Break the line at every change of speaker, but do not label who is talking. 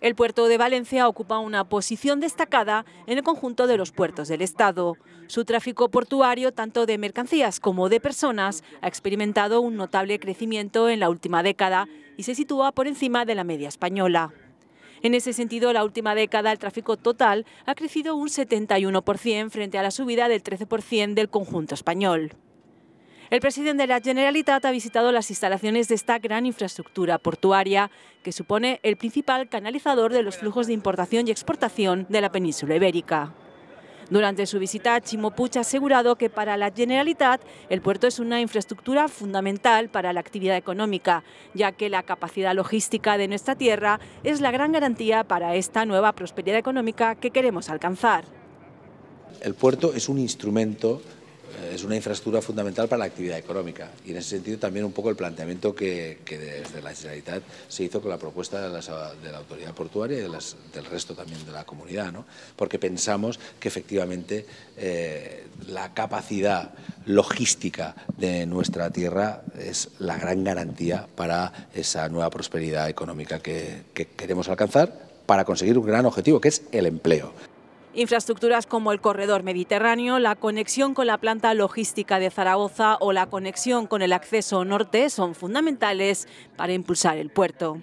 El puerto de Valencia ocupa una posición destacada en el conjunto de los puertos del Estado. Su tráfico portuario, tanto de mercancías como de personas, ha experimentado un notable crecimiento en la última década y se sitúa por encima de la media española. En ese sentido, la última década el tráfico total ha crecido un 71% frente a la subida del 13% del conjunto español. El presidente de la Generalitat ha visitado las instalaciones de esta gran infraestructura portuaria, que supone el principal canalizador de los flujos de importación y exportación de la península ibérica. Durante su visita, Chimopuch ha asegurado que para la Generalitat el puerto es una infraestructura fundamental para la actividad económica, ya que la capacidad logística de nuestra tierra es la gran garantía para esta nueva prosperidad económica que queremos alcanzar.
El puerto es un instrumento es una infraestructura fundamental para la actividad económica y en ese sentido también un poco el planteamiento que, desde la Generalitat se hizo con la propuesta de, la autoridad portuaria y del resto también de la comunidad, ¿no? porque pensamos que efectivamente eh, la capacidad logística de nuestra tierra es la gran garantía para esa nueva prosperidad económica que queremos alcanzar para conseguir un gran objetivo que es el empleo.
Infraestructuras como el corredor mediterráneo, la conexión con la planta logística de Zaragoza o la conexión con el acceso norte son fundamentales para impulsar el puerto.